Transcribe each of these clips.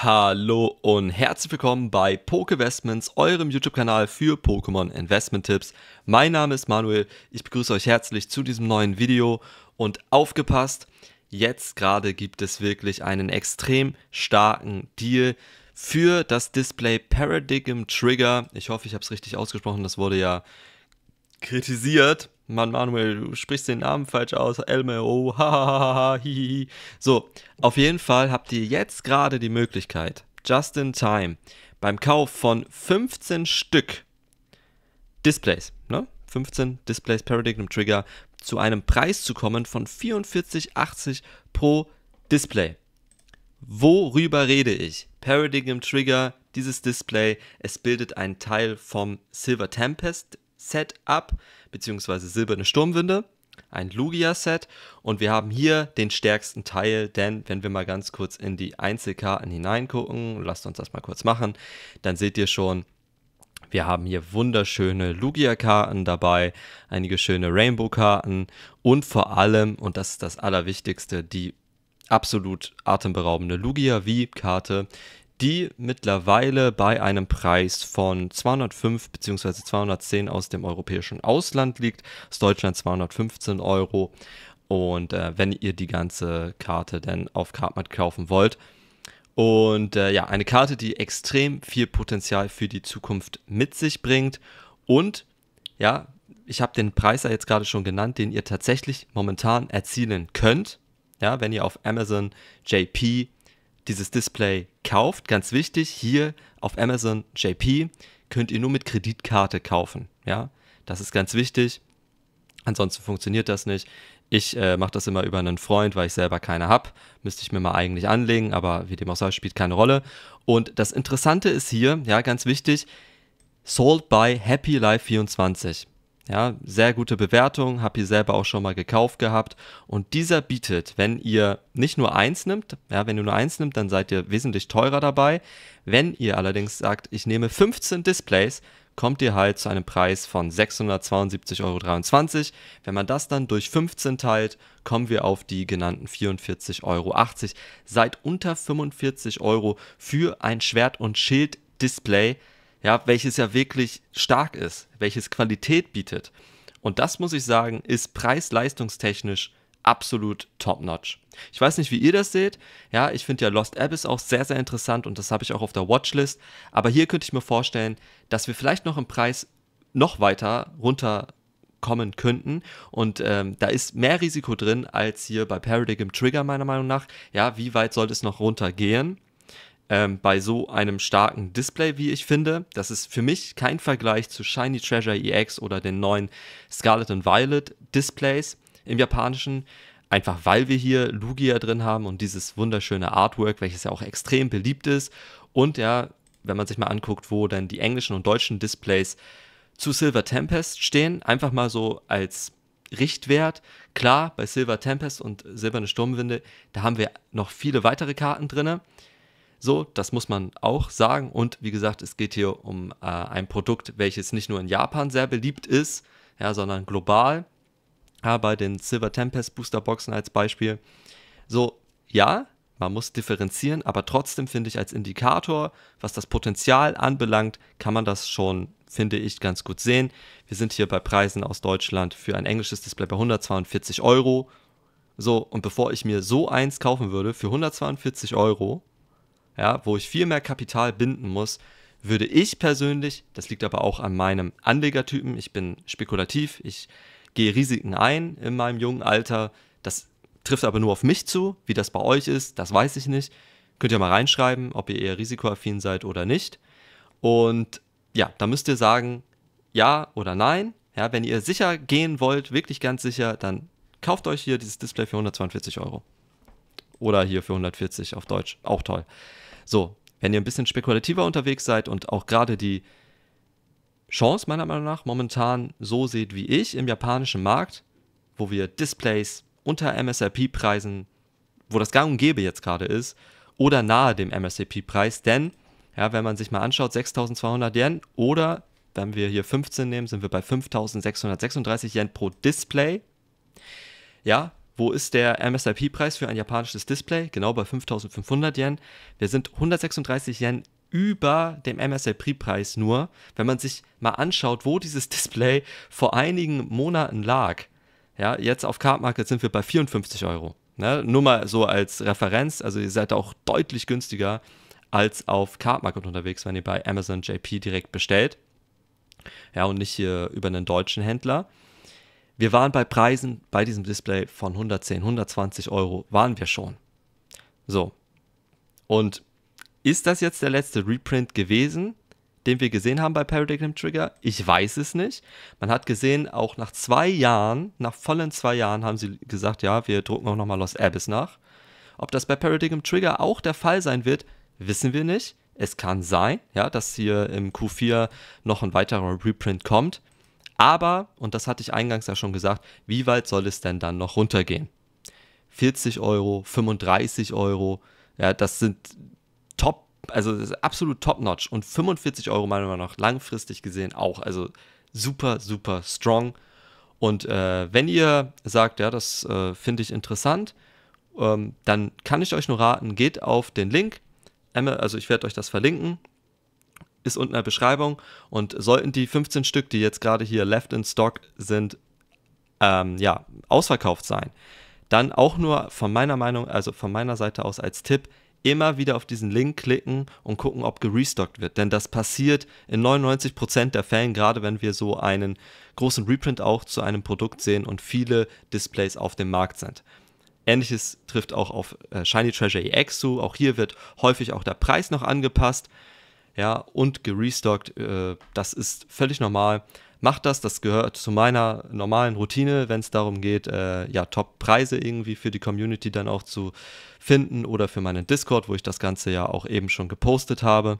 Hallo und herzlich willkommen bei Pokevestments, eurem YouTube-Kanal für Pokémon Investment-Tipps. Mein Name ist Manuel, ich begrüße euch herzlich zu diesem neuen Video und aufgepasst, jetzt gerade gibt es wirklich einen extrem starken Deal für das Display Paradigm Trigger. Ich hoffe, ich habe es richtig ausgesprochen, das wurde ja kritisiert. Mann, Manuel, du sprichst den Namen falsch aus. oh, hahaha, hihihi. So, auf jeden Fall habt ihr jetzt gerade die Möglichkeit, just in time, beim Kauf von 15 Stück Displays, ne? 15 Displays Paradigm Trigger zu einem Preis zu kommen von 44,80 pro Display. Worüber rede ich? Paradigm Trigger, dieses Display, es bildet einen Teil vom Silver Tempest Setup bzw. silberne Sturmwinde, ein Lugia-Set und wir haben hier den stärksten Teil, denn wenn wir mal ganz kurz in die Einzelkarten hineingucken, lasst uns das mal kurz machen, dann seht ihr schon, wir haben hier wunderschöne Lugia-Karten dabei, einige schöne Rainbow-Karten und vor allem, und das ist das Allerwichtigste, die absolut atemberaubende Lugia-Wie-Karte, die mittlerweile bei einem Preis von 205 bzw. 210 aus dem europäischen Ausland liegt, aus Deutschland 215 Euro. Und äh, wenn ihr die ganze Karte denn auf Kartmarkt kaufen wollt. Und äh, ja, eine Karte, die extrem viel Potenzial für die Zukunft mit sich bringt. Und ja, ich habe den Preis ja jetzt gerade schon genannt, den ihr tatsächlich momentan erzielen könnt. Ja, wenn ihr auf Amazon JP dieses Display kauft, ganz wichtig, hier auf Amazon JP könnt ihr nur mit Kreditkarte kaufen. Ja, das ist ganz wichtig. Ansonsten funktioniert das nicht. Ich äh, mache das immer über einen Freund, weil ich selber keine habe. Müsste ich mir mal eigentlich anlegen, aber wie dem auch sei, spielt keine Rolle. Und das Interessante ist hier, ja, ganz wichtig, sold by Happy Life 24. Ja, sehr gute Bewertung, habe ich selber auch schon mal gekauft gehabt. Und dieser bietet, wenn ihr nicht nur eins nimmt, ja, wenn ihr nur eins nimmt, dann seid ihr wesentlich teurer dabei. Wenn ihr allerdings sagt, ich nehme 15 Displays, kommt ihr halt zu einem Preis von 672,23 Euro. Wenn man das dann durch 15 teilt, kommen wir auf die genannten 44,80 Euro. Seid unter 45 Euro für ein Schwert- und Schild-Display ja, welches ja wirklich stark ist, welches Qualität bietet. Und das muss ich sagen, ist preis-leistungstechnisch absolut top-notch. Ich weiß nicht, wie ihr das seht. Ja, ich finde ja Lost Abyss auch sehr, sehr interessant und das habe ich auch auf der Watchlist. Aber hier könnte ich mir vorstellen, dass wir vielleicht noch im Preis noch weiter runterkommen könnten. Und ähm, da ist mehr Risiko drin als hier bei Paradigm Trigger, meiner Meinung nach. Ja, wie weit sollte es noch runtergehen? ähm, bei so einem starken Display, wie ich finde. Das ist für mich kein Vergleich zu Shiny Treasure EX oder den neuen Scarlet and Violet Displays im japanischen. Einfach weil wir hier Lugia drin haben und dieses wunderschöne Artwork, welches ja auch extrem beliebt ist. Und ja, wenn man sich mal anguckt, wo denn die englischen und deutschen Displays zu Silver Tempest stehen, einfach mal so als Richtwert. Klar, bei Silver Tempest und Silberne Sturmwinde, da haben wir noch viele weitere Karten drinne. So, das muss man auch sagen. Und wie gesagt, es geht hier um äh, ein Produkt, welches nicht nur in Japan sehr beliebt ist, ja, sondern global. Ja, bei den Silver Tempest Booster Boxen als Beispiel. So, ja, man muss differenzieren, aber trotzdem finde ich als Indikator, was das Potenzial anbelangt, kann man das schon, finde ich, ganz gut sehen. Wir sind hier bei Preisen aus Deutschland für ein englisches Display bei 142 Euro. So, und bevor ich mir so eins kaufen würde für 142 Euro, ja, wo ich viel mehr Kapital binden muss, würde ich persönlich, das liegt aber auch an meinem Anlegertypen, ich bin spekulativ, ich gehe Risiken ein in meinem jungen Alter, das trifft aber nur auf mich zu, wie das bei euch ist, das weiß ich nicht. Könnt ihr mal reinschreiben, ob ihr eher risikoaffin seid oder nicht. Und ja, da müsst ihr sagen, ja oder nein. Ja, wenn ihr sicher gehen wollt, wirklich ganz sicher, dann kauft euch hier dieses Display für 142 Euro. Oder hier für 140 auf Deutsch, auch toll. So, wenn ihr ein bisschen spekulativer unterwegs seid und auch gerade die Chance meiner Meinung nach momentan so seht wie ich im japanischen Markt, wo wir Displays unter MSRP-Preisen, wo das gang und gäbe jetzt gerade ist, oder nahe dem MSRP-Preis, denn ja, wenn man sich mal anschaut, 6200 Yen oder wenn wir hier 15 nehmen, sind wir bei 5636 Yen pro Display. Ja, wo ist der MSRP-Preis für ein japanisches Display? Genau bei 5500 Yen. Wir sind 136 Yen über dem MSRP-Preis nur, wenn man sich mal anschaut, wo dieses Display vor einigen Monaten lag. Ja, jetzt auf Card sind wir bei 54 Euro. Ne? Nur mal so als Referenz, also ihr seid auch deutlich günstiger als auf Card unterwegs, wenn ihr bei Amazon JP direkt bestellt. Ja, und nicht hier über einen deutschen Händler. Wir waren bei Preisen bei diesem Display von 110, 120 Euro, waren wir schon. So. Und ist das jetzt der letzte Reprint gewesen, den wir gesehen haben bei Paradigm Trigger? Ich weiß es nicht. Man hat gesehen, auch nach zwei Jahren, nach vollen zwei Jahren, haben sie gesagt, ja, wir drucken auch nochmal Los Abyss nach. Ob das bei Paradigm Trigger auch der Fall sein wird, wissen wir nicht. Es kann sein, ja, dass hier im Q4 noch ein weiterer Reprint kommt. Aber, und das hatte ich eingangs ja schon gesagt, wie weit soll es denn dann noch runtergehen? 40 Euro, 35 Euro, ja, das sind top, also absolut top-notch. Und 45 Euro meiner Meinung nach langfristig gesehen auch. Also super, super strong. Und äh, wenn ihr sagt, ja, das äh, finde ich interessant, ähm, dann kann ich euch nur raten, geht auf den Link. Also ich werde euch das verlinken ist unten in der Beschreibung. Und sollten die 15 Stück, die jetzt gerade hier left in stock sind, ähm, ja, ausverkauft sein, dann auch nur von meiner Meinung, also von meiner Seite aus als Tipp, immer wieder auf diesen Link klicken und gucken, ob gerestockt wird. Denn das passiert in 99% der Fällen, gerade wenn wir so einen großen Reprint auch zu einem Produkt sehen und viele Displays auf dem Markt sind. Ähnliches trifft auch auf äh, Shiny Treasure EX zu. Auch hier wird häufig auch der Preis noch angepasst ja, und gerestockt. Äh, das ist völlig normal. Macht das, das gehört zu meiner normalen Routine, wenn es darum geht, äh, ja, Top-Preise irgendwie für die Community dann auch zu finden oder für meinen Discord, wo ich das Ganze ja auch eben schon gepostet habe.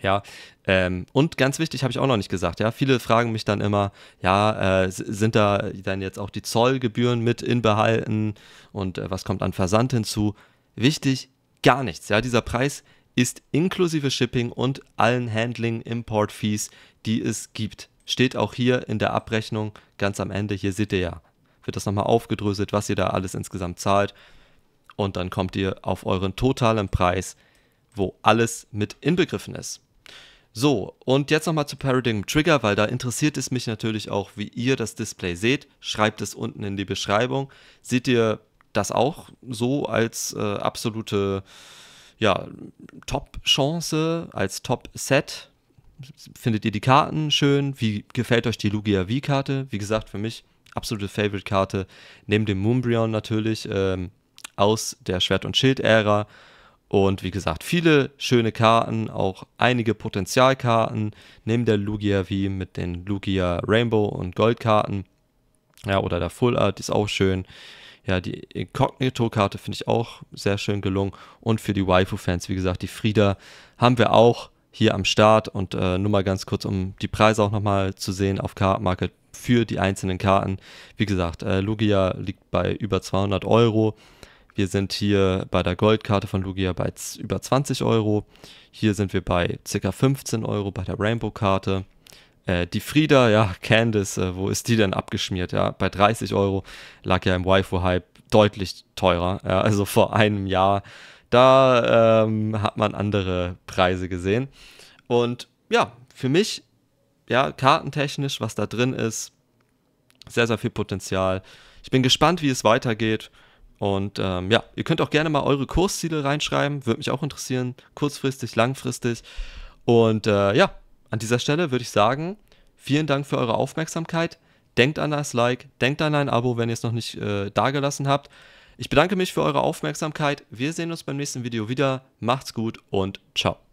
Ja, ähm, und ganz wichtig habe ich auch noch nicht gesagt, ja, viele fragen mich dann immer, ja, äh, sind da dann jetzt auch die Zollgebühren mit inbehalten und äh, was kommt an Versand hinzu? Wichtig, gar nichts. Ja, dieser Preis ist inklusive Shipping und allen Handling Import Fees, die es gibt. Steht auch hier in der Abrechnung ganz am Ende. Hier seht ihr ja, wird das nochmal aufgedröselt, was ihr da alles insgesamt zahlt. Und dann kommt ihr auf euren totalen Preis, wo alles mit inbegriffen ist. So, und jetzt nochmal zu Paradigm Trigger, weil da interessiert es mich natürlich auch, wie ihr das Display seht. Schreibt es unten in die Beschreibung. Seht ihr das auch so als äh, absolute ja, Top-Chance, als Top-Set. Findet ihr die Karten schön? Wie gefällt euch die Lugia V-Karte? Wie gesagt, für mich absolute Favorite-Karte. Neben dem Moonbryon natürlich ähm, aus der Schwert- und Schild-Ära. Und wie gesagt, viele schöne Karten, auch einige Potenzialkarten. Neben der Lugia V mit den Lugia Rainbow und Goldkarten. Ja, oder der Full Art ist auch schön. Ja, die Inkognito-Karte finde ich auch sehr schön gelungen. Und für die Waifu-Fans, wie gesagt, die Frieda haben wir auch hier am Start. Und äh, nur mal ganz kurz, um die Preise auch nochmal zu sehen auf Kartenmarket für die einzelnen Karten. Wie gesagt, äh, Lugia liegt bei über 200 Euro. Wir sind hier bei der Goldkarte von Lugia bei über 20 Euro. Hier sind wir bei ca. 15 Euro bei der Rainbow-Karte. Äh, die Frieda, ja, Candice, äh, wo ist die denn abgeschmiert? Ja, bei 30 Euro lag ja im Waifu-Hype deutlich teurer. Ja, also vor einem Jahr, da ähm, hat man andere Preise gesehen. Und ja, für mich, ja, kartentechnisch, was da drin ist, sehr, sehr viel Potenzial. Ich bin gespannt, wie es weitergeht. Und ähm, ja, ihr könnt auch gerne mal eure Kursziele reinschreiben. Würde mich auch interessieren. Kurzfristig, langfristig. Und äh, ja, an dieser Stelle würde ich sagen, vielen Dank für eure Aufmerksamkeit. Denkt an das Like, denkt an ein Abo, wenn ihr es noch nicht äh, dagelassen habt. Ich bedanke mich für eure Aufmerksamkeit. Wir sehen uns beim nächsten Video wieder. Macht's gut und ciao.